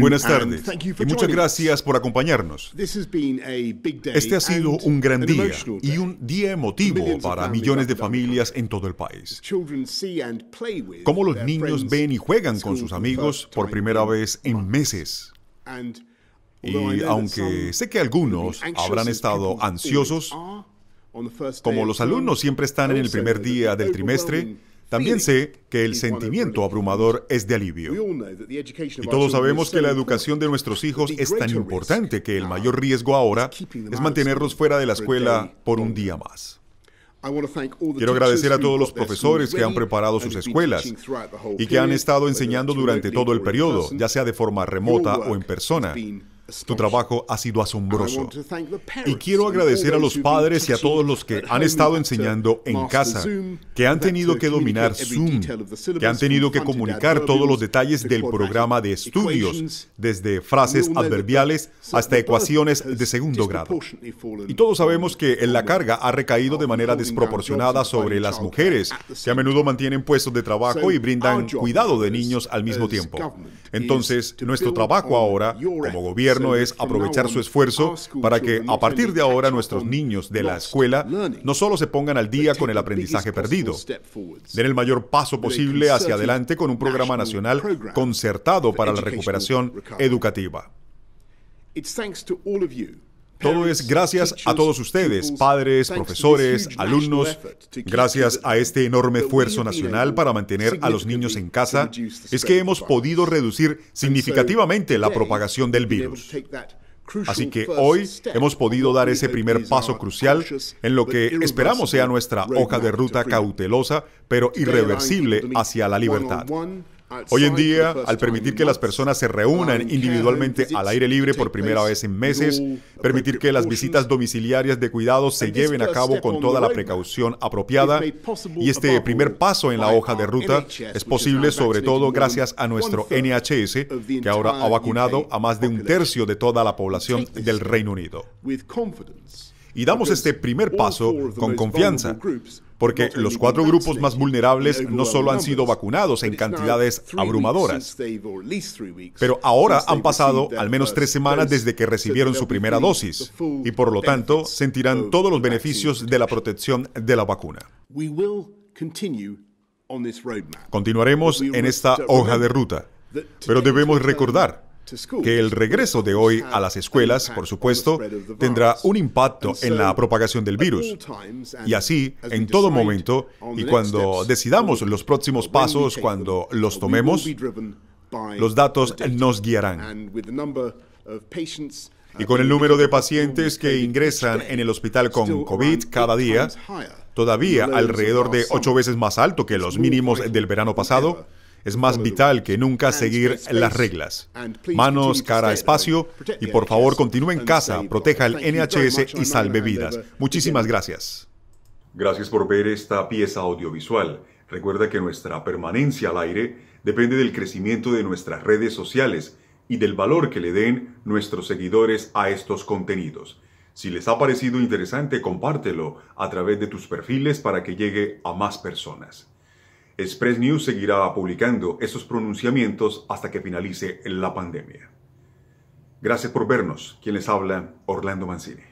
Buenas tardes y muchas gracias por acompañarnos. Este ha sido un gran día y un día emotivo para millones de familias en todo el país. Como los niños ven y juegan con sus amigos por primera vez en meses. Y aunque sé que algunos habrán estado ansiosos, como los alumnos siempre están en el primer día del trimestre, también sé que el sentimiento abrumador es de alivio. Y todos sabemos que la educación de nuestros hijos es tan importante que el mayor riesgo ahora es mantenerlos fuera de la escuela por un día más. Quiero agradecer a todos los profesores que han preparado sus escuelas y que han estado enseñando durante todo el periodo, ya sea de forma remota o en persona. Tu trabajo ha sido asombroso. Y quiero agradecer a los padres y a todos los que han estado enseñando en casa, que han tenido que dominar Zoom, que han tenido que comunicar todos los detalles del programa de estudios, desde frases adverbiales hasta ecuaciones de segundo grado. Y todos sabemos que la carga ha recaído de manera desproporcionada sobre las mujeres, que a menudo mantienen puestos de trabajo y brindan cuidado de niños al mismo tiempo. Entonces, nuestro trabajo ahora como gobierno es aprovechar su esfuerzo para que a partir de ahora nuestros niños de la escuela no solo se pongan al día con el aprendizaje perdido, den el mayor paso posible hacia adelante con un programa nacional concertado para la recuperación educativa. Todo es gracias a todos ustedes, padres, profesores, alumnos, gracias a este enorme esfuerzo nacional para mantener a los niños en casa, es que hemos podido reducir significativamente la propagación del virus. Así que hoy hemos podido dar ese primer paso crucial en lo que esperamos sea nuestra hoja de ruta cautelosa, pero irreversible hacia la libertad. Hoy en día, al permitir que las personas se reúnan individualmente al aire libre por primera vez en meses, permitir que las visitas domiciliarias de cuidado se lleven a cabo con toda la precaución apropiada, y este primer paso en la hoja de ruta es posible sobre todo gracias a nuestro NHS, que ahora ha vacunado a más de un tercio de toda la población del Reino Unido y damos este primer paso con confianza, porque los cuatro grupos más vulnerables no solo han sido vacunados en cantidades abrumadoras, pero ahora han pasado al menos tres semanas desde que recibieron su primera dosis y por lo tanto sentirán todos los beneficios de la protección de la vacuna. Continuaremos en esta hoja de ruta, pero debemos recordar que el regreso de hoy a las escuelas, por supuesto, tendrá un impacto en la propagación del virus. Y así, en todo momento, y cuando decidamos los próximos pasos, cuando los tomemos, los datos nos guiarán. Uh, y con el número de pacientes que ingresan en el hospital con COVID cada día, todavía alrededor de ocho veces más alto que los mínimos del verano pasado, es más vital que nunca seguir las reglas. Manos, cara, espacio y por favor continúe en casa, proteja el NHS y salve vidas. Muchísimas gracias. Gracias por ver esta pieza audiovisual. Recuerda que nuestra permanencia al aire depende del crecimiento de nuestras redes sociales y del valor que le den nuestros seguidores a estos contenidos. Si les ha parecido interesante, compártelo a través de tus perfiles para que llegue a más personas. Express News seguirá publicando esos pronunciamientos hasta que finalice la pandemia. Gracias por vernos. Quien les habla, Orlando Mancini.